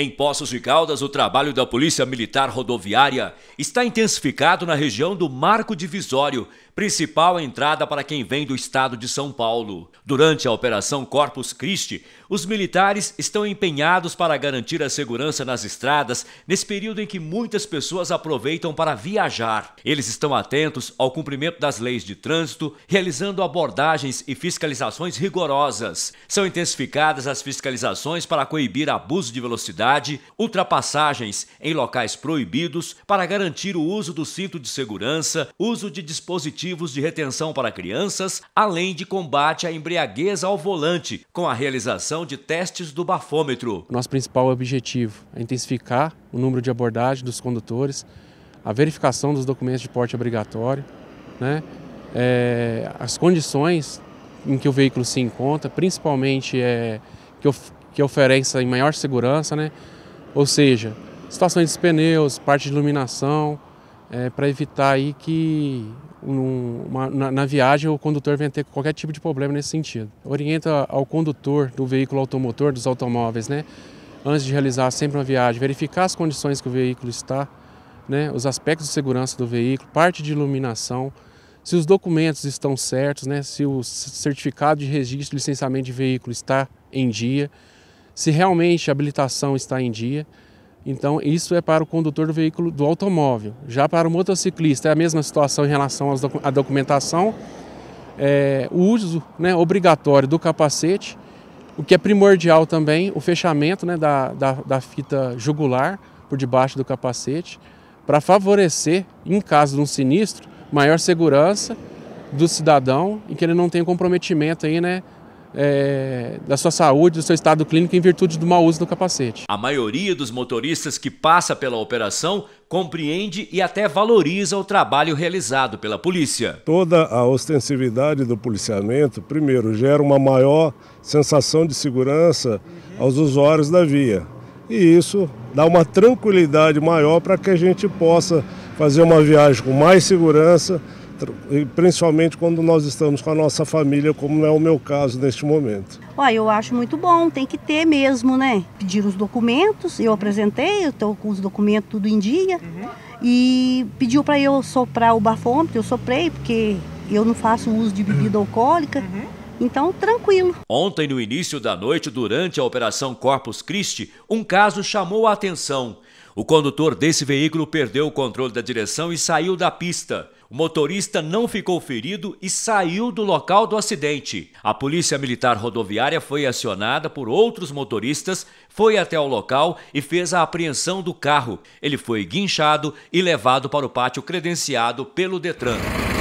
Em Poços de Caldas, o trabalho da Polícia Militar Rodoviária está intensificado na região do Marco Divisório, principal entrada para quem vem do estado de São Paulo. Durante a Operação Corpus Christi, os militares estão empenhados para garantir a segurança nas estradas nesse período em que muitas pessoas aproveitam para viajar. Eles estão atentos ao cumprimento das leis de trânsito, realizando abordagens e fiscalizações rigorosas. São intensificadas as fiscalizações para coibir abuso de velocidade velocidade, ultrapassagens em locais proibidos para garantir o uso do cinto de segurança, uso de dispositivos de retenção para crianças, além de combate à embriaguez ao volante, com a realização de testes do bafômetro. Nosso principal objetivo é intensificar o número de abordagem dos condutores, a verificação dos documentos de porte obrigatório, né? É, as condições em que o veículo se encontra, principalmente é, que, of, que oferecem maior segurança, né? ou seja, situações de pneus, parte de iluminação, é, para evitar aí que um, uma, na, na, viagem o condutor venha ter qualquer tipo de problema nesse sentido. Orienta ao condutor do veículo automotor, dos automóveis, né? antes de realizar sempre uma viagem, verificar as condições que o veículo está, né? os aspectos de segurança do veículo, parte de iluminação, se os documentos estão certos, né? se o certificado de registro e licenciamento de veículo está em dia se realmente a habilitação está em dia. Então, isso é para o condutor do veículo do automóvel. Já para o motociclista, é a mesma situação em relação à documentação. É, o uso né, obrigatório do capacete, o que é primordial também, o fechamento né, da, da, da fita jugular por debaixo do capacete, para favorecer, em caso de um sinistro, maior segurança do cidadão e que ele não tenha comprometimento aí, né, é, da sua saúde, do seu estado clínico em virtude do mau uso do capacete. A maioria dos motoristas que passa pela operação compreende e até valoriza o trabalho realizado pela polícia. Toda a ostensividade do policiamento, primeiro, gera uma maior sensação de segurança aos usuários da via. E isso dá uma tranquilidade maior para que a gente possa fazer uma viagem com mais segurança outro, e principalmente quando nós estamos com a nossa família, como é o meu caso neste momento. Olha, eu acho muito bom, tem que ter mesmo, né? Pediram os documentos, eu apresentei, eu estou com os documentos tudo em dia. Uhum. E pediu para eu soprar o bafômetro, eu soprei, porque eu não faço uso de bebida uhum. alcoólica. Uhum. Então, tranquilo. Ontem, no início da noite, durante a Operação Corpus Christi, um caso chamou a atenção. O condutor desse veículo perdeu o controle da direção e saiu da pista. O motorista não ficou ferido e saiu do local do acidente. A Polícia Militar Rodoviária foi acionada por outros motoristas, foi até o local e fez a apreensão do carro. Ele foi guinchado e levado para o pátio credenciado pelo Detran.